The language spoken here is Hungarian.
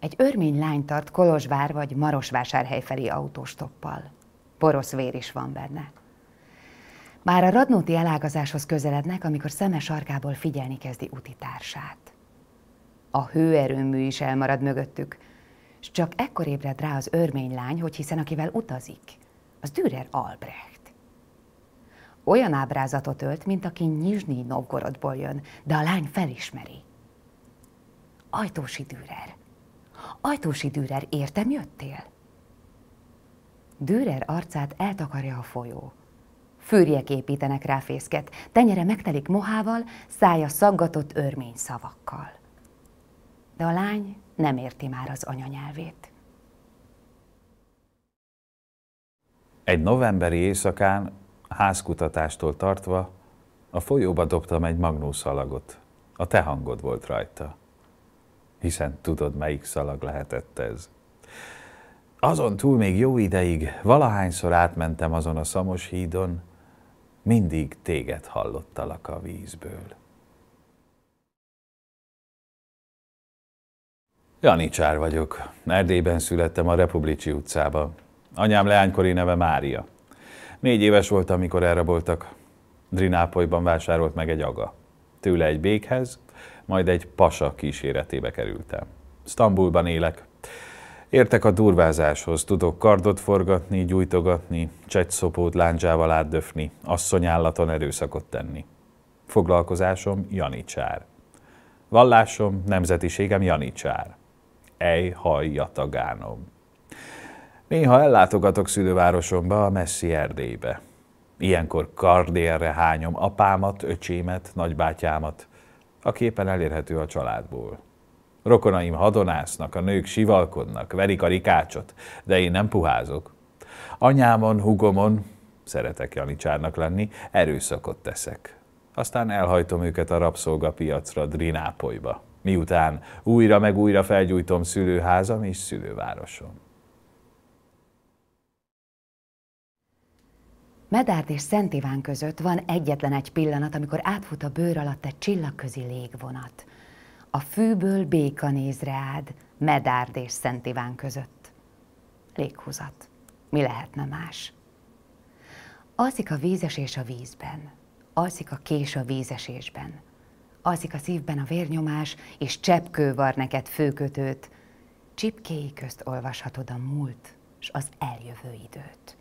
Egy örmény lány tart Kolozsvár vagy Marosvásárhely felé autóstoppal. Porosz vér is van benne. Már a radnóti elágazáshoz közelednek, amikor szeme sarkából figyelni kezdi utitársát. A hőerőmű is elmarad mögöttük, és csak ekkor ébred rá az örmény lány, hogy hiszen akivel utazik, az Dürer Albrecht. Olyan ábrázatot ölt, mint aki Nyizsnyi Novgorodból jön, de a lány felismeri. Ajtósi Dürer – Ajtósi Dürer, értem jöttél? Dürer arcát eltakarja a folyó. Fűrjek építenek rá fészket, tenyere megtelik mohával, szája szaggatott örmény szavakkal. De a lány nem érti már az anyanyelvét. Egy novemberi éjszakán, házkutatástól tartva, a folyóba dobtam egy magnószalagot. A te hangod volt rajta hiszen tudod, melyik szalag lehetett ez. Azon túl még jó ideig, valahányszor átmentem azon a szamos hídon, mindig téged hallottalak a vízből. Janicsár vagyok. Erdélyben születtem a Republicsi utcába. Anyám leánykori neve Mária. Négy éves voltam, amikor elraboltak. Drinápolyban vásárolt meg egy aga. Tőle egy békhez, majd egy pasa kíséretébe kerültem. Sztambulban élek. Értek a durvázáshoz, tudok kardot forgatni, gyújtogatni, csecsopót lándzsával átdöfni, asszonyállaton erőszakot tenni. Foglalkozásom janicsár. Vallásom, nemzetiségem janicsár. Ej, haj, Néha ellátogatok szülővárosomba, a messzi Erdélybe. Ilyenkor kardélre hányom apámat, öcsémet, nagybátyámat, a képen elérhető a családból. Rokonaim hadonásznak, a nők sivalkodnak, verik a rikácsot, de én nem puházok. Anyámon, hugomon, szeretek Janicsárnak lenni, erőszakot teszek. Aztán elhajtom őket a rabszolgapiacra, Drinápolyba, miután újra meg újra felgyújtom szülőházam és szülővárosom. Medárd és Szent Iván között van egyetlen egy pillanat, amikor átfut a bőr alatt egy csillagközi légvonat. A fűből béka néz rád, Medárd és Szent Iván között. Léghúzat. Mi lehetne más? Alszik a vízesés a vízben, alszik a kés a vízesésben, alszik a szívben a vérnyomás, és cseppkő var neked főkötőt, csipkéi közt olvashatod a múlt, s az eljövő időt.